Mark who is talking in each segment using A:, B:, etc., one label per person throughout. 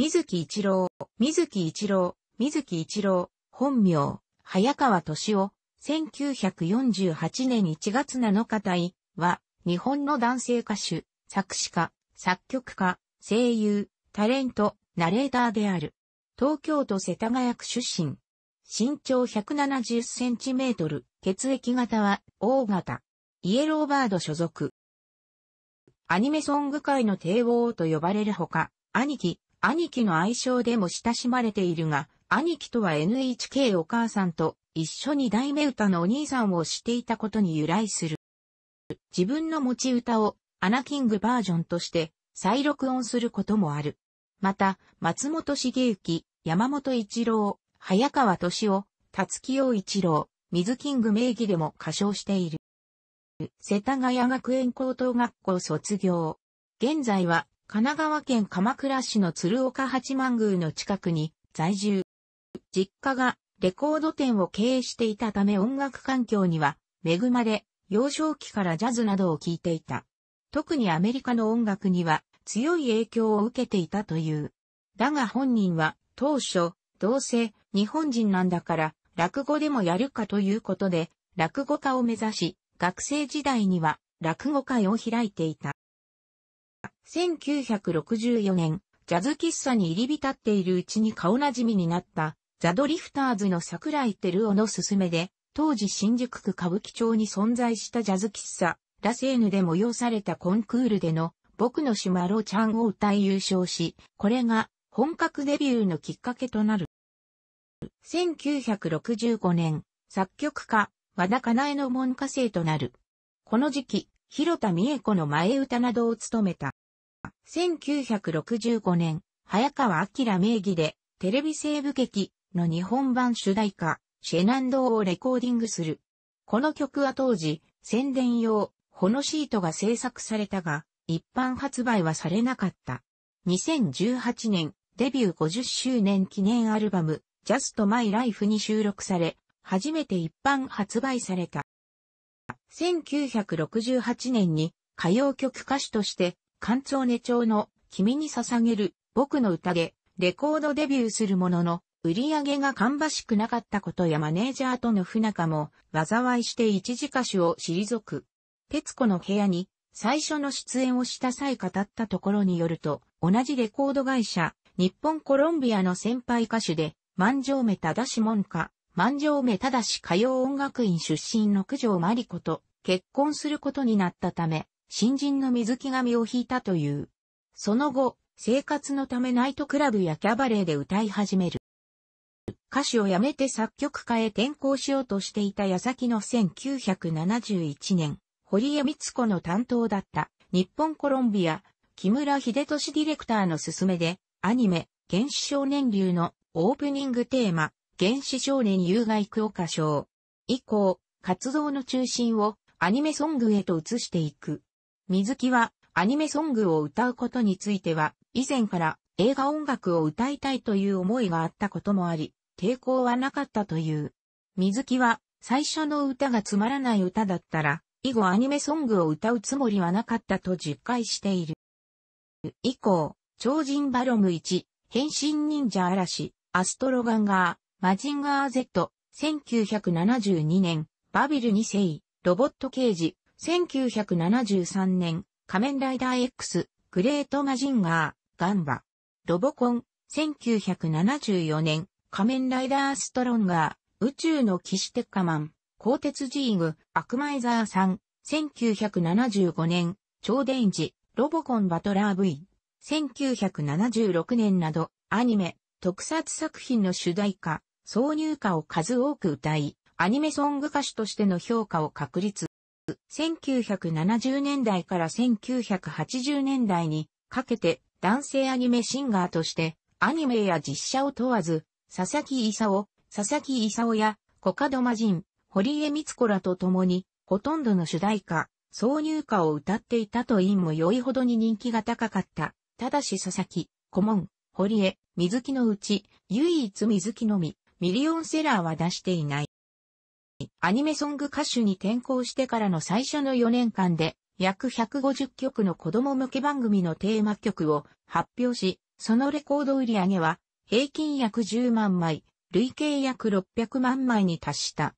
A: 水木一郎、水木一郎、水木一郎、本名、早川敏夫、1948年1月7日対、は、日本の男性歌手、作詞家、作曲家、声優、タレント、ナレーターである。東京都世田谷区出身。身長170センチメートル、血液型は O 型。イエローバード所属。アニメソング界の帝王と呼ばれるほか、兄貴、兄貴の愛称でも親しまれているが、兄貴とは NHK お母さんと一緒に大目歌のお兄さんをしていたことに由来する。自分の持ち歌をアナキングバージョンとして再録音することもある。また、松本茂之、山本一郎、早川敏夫、辰木陽一郎、水キング名義でも歌唱している。世田谷学園高等学校卒業。現在は神奈川県鎌倉市の鶴岡八幡宮の近くに在住。実家がレコード店を経営していたため音楽環境には恵まれ、幼少期からジャズなどを聴いていた。特にアメリカの音楽には強い影響を受けていたという。だが本人は当初、どうせ日本人なんだから落語でもやるかということで落語家を目指し、学生時代には落語会を開いていた。1964年、ジャズ喫茶に入り浸っているうちに顔なじみになった、ザ・ドリフターズの桜井照夫の勧めで、当時新宿区歌舞伎町に存在したジャズ喫茶、ラセーヌで催されたコンクールでの、僕のシマロちゃんを歌い優勝し、これが本格デビューのきっかけとなる。1965年、作曲家、和田かなえの門下生となる。この時期、広田美恵子の前歌などを務めた。1965年、早川明名義で、テレビ西部劇の日本版主題歌、シェナンドーをレコーディングする。この曲は当時、宣伝用、ホノシートが制作されたが、一般発売はされなかった。2018年、デビュー50周年記念アルバム、Just My Life に収録され、初めて一般発売された。1968年に歌謡曲歌手として関長根町の君に捧げる僕の宴、レコードデビューするものの、売り上げが芳しくなかったことやマネージャーとの不仲も、災いして一時歌手を退く。徹子の部屋に最初の出演をした際語ったところによると、同じレコード会社、日本コロンビアの先輩歌手で、万丈目正門下、万丈目正歌謡音楽院出身の九条真理子と結婚することになったため、新人の水木紙を引いたという。その後、生活のためナイトクラブやキャバレーで歌い始める。歌手を辞めて作曲家へ転校しようとしていた矢先の1971年、堀江光子の担当だった日本コロンビア、木村秀俊ディレクターの勧めで、アニメ、原始少年流のオープニングテーマ、原始少年有害句を歌唱。以降、活動の中心をアニメソングへと移していく。水木はアニメソングを歌うことについては、以前から映画音楽を歌いたいという思いがあったこともあり、抵抗はなかったという。水木は最初の歌がつまらない歌だったら、以後アニメソングを歌うつもりはなかったと実感している。以降、超人バロム1、変身忍者嵐、アストロガンガー、マジンガー Z、1972年、バビル2世、ロボット刑事、1973年、仮面ライダー X、グレートマジンガー、ガンバ、ロボコン、1974年、仮面ライダーストロンガー、宇宙の騎士テッカマン、鋼鉄ジーグ、アクマイザーさん、1975年、超電磁、ロボコンバトラー V、1976年など、アニメ、特撮作品の主題歌、挿入歌を数多く歌い、アニメソング歌手としての評価を確立。1970年代から1980年代にかけて男性アニメシンガーとしてアニメや実写を問わず、佐々木勲、佐々木勲やコカドマジン、堀江光子らと共にほとんどの主題歌、挿入歌を歌っていたと因も良いほどに人気が高かった。ただし佐々木、顧問、堀江、水木のうち、唯一水木のみ、ミリオンセラーは出していない。アニメソング歌手に転向してからの最初の4年間で、約150曲の子供向け番組のテーマ曲を発表し、そのレコード売り上げは平均約10万枚、累計約600万枚に達した。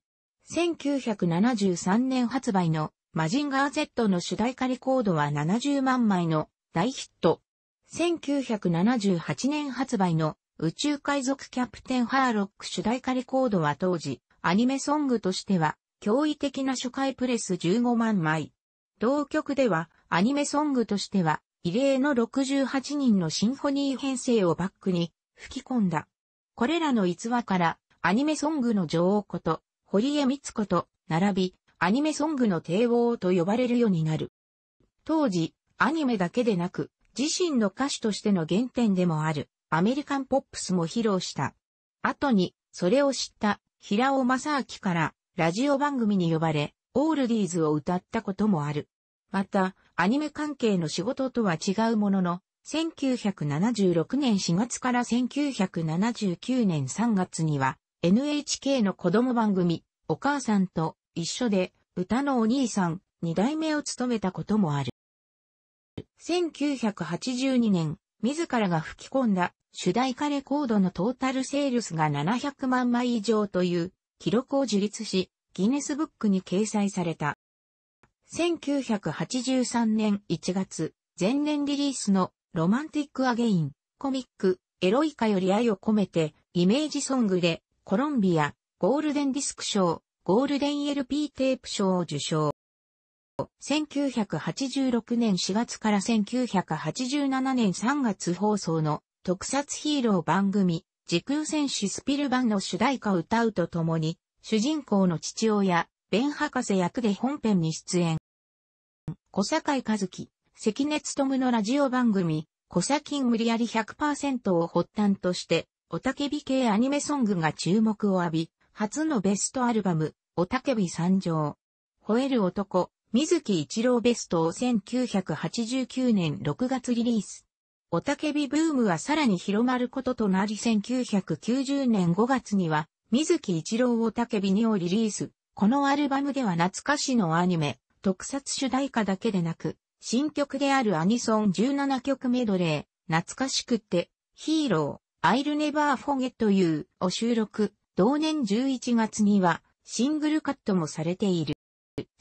A: 1973年発売のマジンガー Z の主題歌レコードは70万枚の大ヒット。1978年発売の宇宙海賊キャプテンハーロック主題歌レコードは当時アニメソングとしては、驚異的な初回プレス15万枚。同曲では、アニメソングとしては、異例の68人のシンフォニー編成をバックに吹き込んだ。これらの逸話から、アニメソングの女王こと、堀江光子と、並び、アニメソングの帝王と呼ばれるようになる。当時、アニメだけでなく、自身の歌手としての原点でもある、アメリカンポップスも披露した。後に、それを知った平尾正明からラジオ番組に呼ばれ、オールディーズを歌ったこともある。また、アニメ関係の仕事とは違うものの、1976年4月から1979年3月には、NHK の子供番組、お母さんと一緒で、歌のお兄さん、二代目を務めたこともある。1982年、自らが吹き込んだ主題歌レコードのトータルセールスが700万枚以上という記録を樹立し、ギネスブックに掲載された。1983年1月、前年リリースのロマンティックアゲイン、コミック、エロイカより愛を込めて、イメージソングで、コロンビア、ゴールデンディスク賞、ゴールデン LP テープ賞を受賞。1986年4月から1987年3月放送の特撮ヒーロー番組、時空戦士スピルバンの主題歌を歌うとともに、主人公の父親、ベン博士役で本編に出演。小坂井和樹、関根勤のラジオ番組、小崎無理やり100%を発端として、おたけび系アニメソングが注目を浴び、初のベストアルバム、おたけび参上。吠える男、水木一郎ベストを1989年6月リリース。おたけびブームはさらに広まることとなり1990年5月には、水木一郎おたけびにをリリース。このアルバムでは懐かしのアニメ、特撮主題歌だけでなく、新曲であるアニソン17曲メドレー、懐かしくって、ヒーロー、I'll Never Forget You を収録。同年11月には、シングルカットもされている。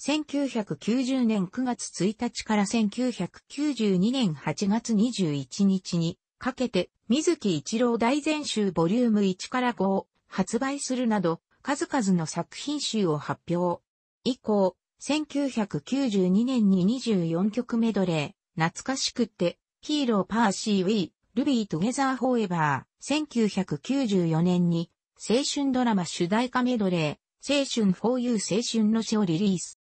A: 1990年9月1日から1992年8月21日にかけて、水木一郎大全集ボリューム1から5を発売するなど、数々の作品集を発表。以降、1992年に24曲メドレー、懐かしくって、ヒーローパーシーウィー、ルビートゲザーフォーエバー、1994年に、青春ドラマ主題歌メドレー、青春 4U 青春の書をリリース。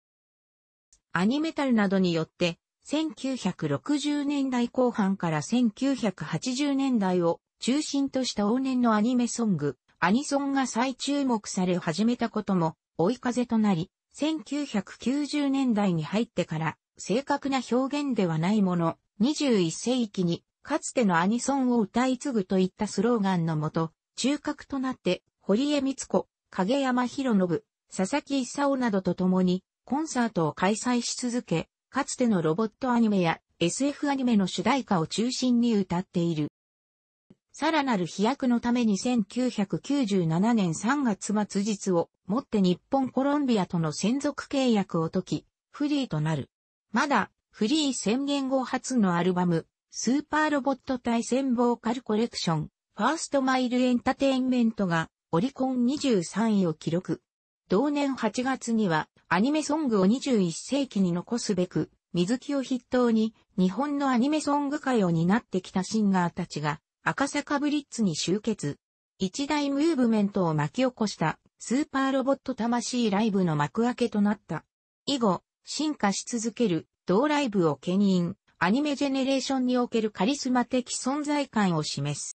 A: アニメタルなどによって、1960年代後半から1980年代を中心とした往年のアニメソング、アニソンが再注目され始めたことも追い風となり、1990年代に入ってから正確な表現ではないもの、21世紀にかつてのアニソンを歌い継ぐといったスローガンのもと、中核となって、堀江光子、影山博信、佐々木勲などと共にコンサートを開催し続け、かつてのロボットアニメや SF アニメの主題歌を中心に歌っている。さらなる飛躍のために1997年3月末日をもって日本コロンビアとの専属契約を解き、フリーとなる。まだ、フリー宣言後初のアルバム、スーパーロボット対戦ボーカルコレクション、ファーストマイルエンタテインメントがオリコン23位を記録。同年8月には、アニメソングを21世紀に残すべく、水木を筆頭に、日本のアニメソング界を担ってきたシンガーたちが、赤坂ブリッツに集結。一大ムーブメントを巻き起こしたスーパーロボット魂ライブの幕開けとなった。以後、進化し続ける同ライブを牽引、アニメジェネレーションにおけるカリスマ的存在感を示す。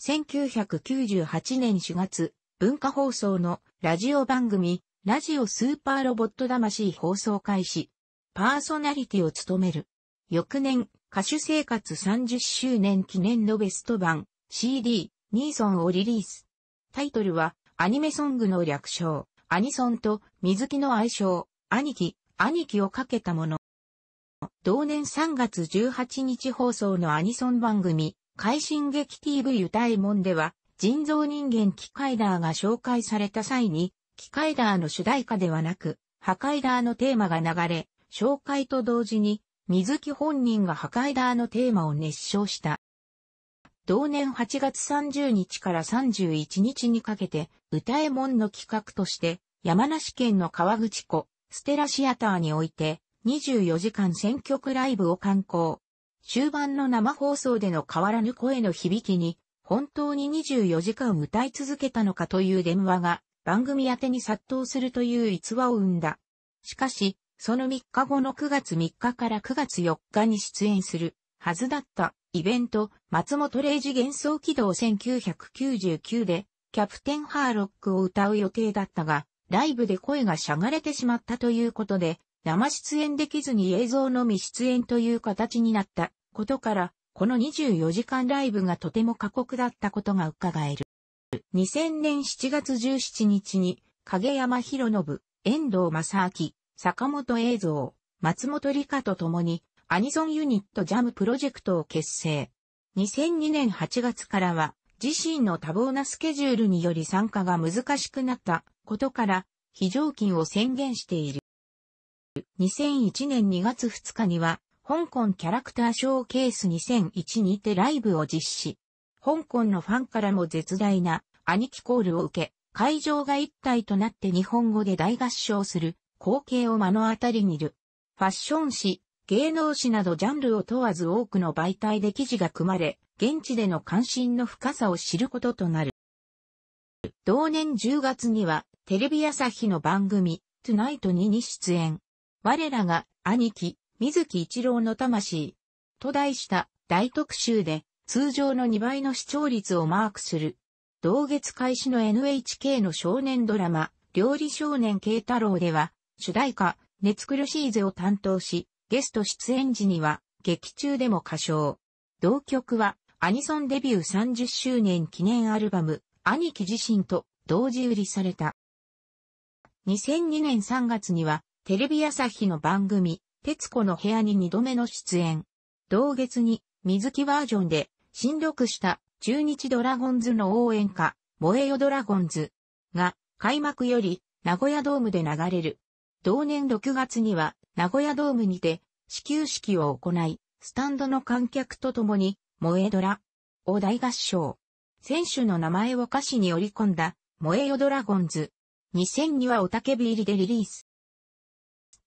A: 1998年4月、文化放送のラジオ番組、ラジオスーパーロボット魂放送開始。パーソナリティを務める。翌年、歌手生活30周年記念のベスト版 CD ニーソンをリリース。タイトルはアニメソングの略称、アニソンと水木の愛称、兄貴、兄貴をかけたもの。同年3月18日放送のアニソン番組会心劇 TV 歌えもんでは、人造人間キカイダーが紹介された際に、キカイダーの主題歌ではなく、破壊ダーのテーマが流れ、紹介と同時に、水木本人が破壊ダーのテーマを熱唱した。同年8月30日から31日にかけて、歌えもんの企画として、山梨県の川口湖、ステラシアターにおいて、24時間選曲ライブを観光。終盤の生放送での変わらぬ声の響きに、本当に24時間歌い続けたのかという電話が番組宛に殺到するという逸話を生んだ。しかし、その3日後の9月3日から9月4日に出演するはずだったイベント松本零士幻想軌道1999でキャプテンハーロックを歌う予定だったが、ライブで声がしゃがれてしまったということで、生出演できずに映像のみ出演という形になったことから、この24時間ライブがとても過酷だったことが伺える。2000年7月17日に、影山博信、遠藤正明、坂本映像、松本里香と共に、アニソンユニットジャムプロジェクトを結成。2002年8月からは、自身の多忙なスケジュールにより参加が難しくなったことから、非常勤を宣言している。2001年2月2日には、香港キャラクターショーケース2001にてライブを実施。香港のファンからも絶大な兄貴コールを受け、会場が一体となって日本語で大合唱する光景を目の当たりにる。ファッション誌、芸能誌などジャンルを問わず多くの媒体で記事が組まれ、現地での関心の深さを知ることとなる。同年10月には、テレビ朝日の番組、トゥナイトにに出演。我らが兄貴、水木一郎の魂、と題した大特集で通常の2倍の視聴率をマークする。同月開始の NHK の少年ドラマ、料理少年慶太郎では、主題歌、熱苦しいぜを担当し、ゲスト出演時には、劇中でも歌唱。同曲は、アニソンデビュー30周年記念アルバム、兄貴自身と同時売りされた。2002年3月には、テレビ朝日の番組、徹子の部屋に2度目の出演。同月に、水木バージョンで、新録した中日ドラゴンズの応援歌、燃えよドラゴンズが開幕より名古屋ドームで流れる。同年6月には名古屋ドームにて始球式を行い、スタンドの観客と共に燃えドラを大合唱。選手の名前を歌詞に織り込んだ燃えよドラゴンズ。2002はおたけび入りでリリース。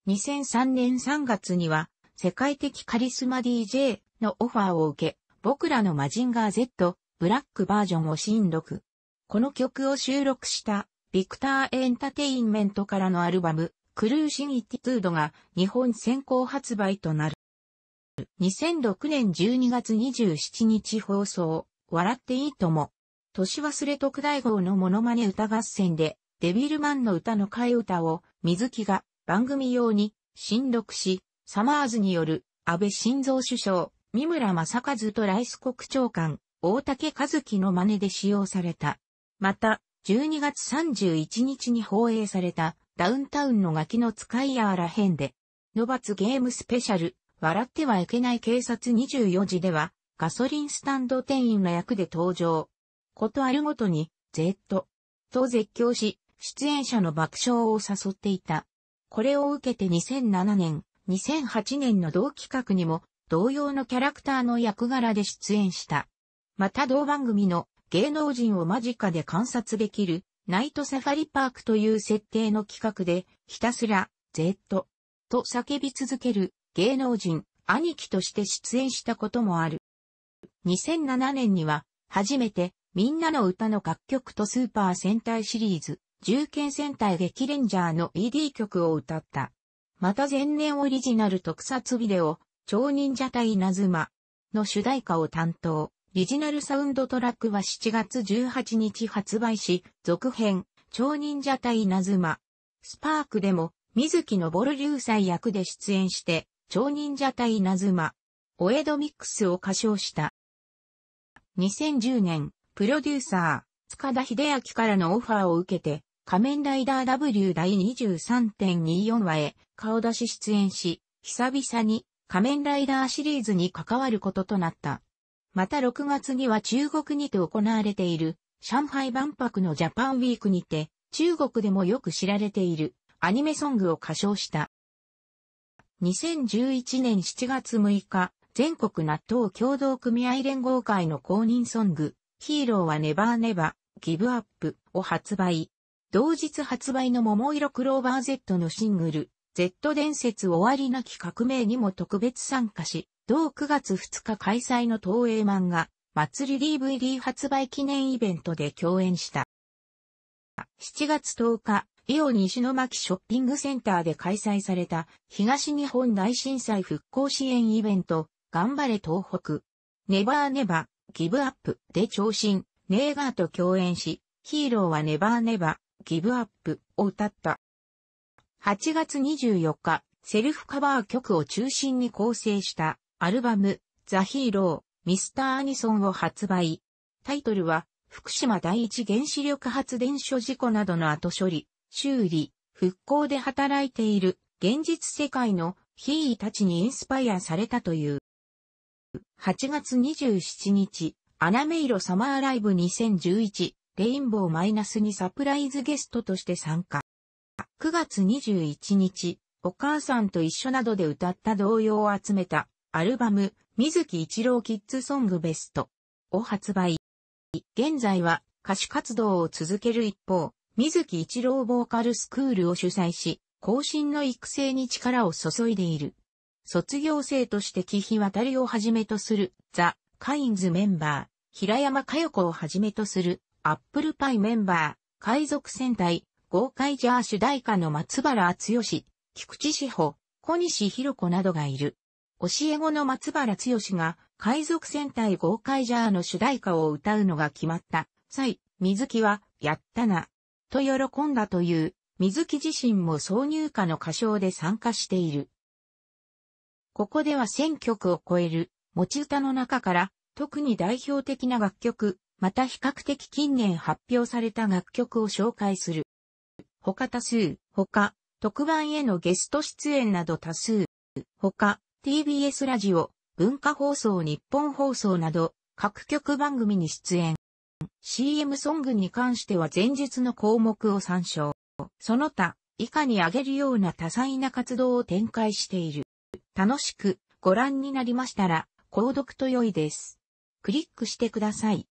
A: 2003年3月には、世界的カリスマ DJ のオファーを受け、僕らのマジンガー Z、ブラックバージョンを新録。この曲を収録した、ビクターエンタテインメントからのアルバム、クルーシニティトゥードが日本先行発売となる。2006年12月27日放送、笑っていいとも。年忘れ特大号のモノマネ歌合戦で、デビルマンの歌の替え歌を、水木が番組用に、新録し、サマーズによる、安倍晋三首相、三村正和とライス国長官、大竹和樹の真似で使用された。また、12月31日に放映された、ダウンタウンのガキの使いやあら編で、のばつゲームスペシャル、笑ってはいけない警察24時では、ガソリンスタンド店員の役で登場。ことあるごとに、Z と絶叫し、出演者の爆笑を誘っていた。これを受けて2007年、2008年の同企画にも同様のキャラクターの役柄で出演した。また同番組の芸能人を間近で観察できるナイトサファリパークという設定の企画でひたすら Z と叫び続ける芸能人兄貴として出演したこともある。2007年には初めてみんなの歌の楽曲とスーパー戦隊シリーズ銃剣戦隊激レンジャーの ED 曲を歌った。また前年オリジナル特撮ビデオ、超忍者隊稲妻の主題歌を担当。オリジナルサウンドトラックは7月18日発売し、続編、超忍者隊稲妻。スパークでも、水木のボル流祭役で出演して、超忍者隊稲妻。お江戸ミックスを歌唱した。2010年、プロデューサー、塚田秀明からのオファーを受けて、仮面ライダー W 第23.24話へ顔出し出演し、久々に仮面ライダーシリーズに関わることとなった。また6月には中国にて行われている上海万博のジャパンウィークにて中国でもよく知られているアニメソングを歌唱した。2011年7月6日、全国納豆共同組合連合会の公認ソング、ヒーローはネバーネバー、ギブアップを発売。同日発売の桃色クローバー Z のシングル、Z 伝説終わりなき革命にも特別参加し、同9月2日開催の東映漫画、祭り DVD 発売記念イベントで共演した。7月10日、伊オ西の巻ショッピングセンターで開催された東日本大震災復興支援イベント、頑張れ東北、ネバーネバー、ギブアップで長身、ネーガーと共演し、ヒーローはネバーネバ Give Up を歌った。8月24日、セルフカバー曲を中心に構成したアルバム、ザ・ヒーロー、ミスター・アニソンを発売。タイトルは、福島第一原子力発電所事故などの後処理、修理、復興で働いている現実世界のーイたちにインスパイアされたという。8月27日、アナメイロサマーライブ2011レインボーマイナスにサプライズゲストとして参加。9月21日、お母さんと一緒などで歌った童謡を集めたアルバム、水木一郎キッズソングベストを発売。現在は歌手活動を続ける一方、水木一郎ボーカルスクールを主催し、後進の育成に力を注いでいる。卒業生として木日渡りをはじめとするザ・カインズメンバー、平山佳代子をはじめとするアップルパイメンバー、海賊戦隊、豪快ジャー主題歌の松原厚義、菊池志保、小西博子などがいる。教え子の松原剛が海賊戦隊豪快ジャーの主題歌を歌うのが決まった際、水木は、やったな、と喜んだという、水木自身も挿入歌の歌唱で参加している。ここでは1000曲を超える持ち歌の中から、特に代表的な楽曲、また比較的近年発表された楽曲を紹介する。他多数、他、特番へのゲスト出演など多数、他、TBS ラジオ、文化放送日本放送など、各局番組に出演。CM ソングに関しては前述の項目を参照。その他、以下に挙げるような多彩な活動を展開している。楽しくご覧になりましたら、購読と良いです。クリックしてください。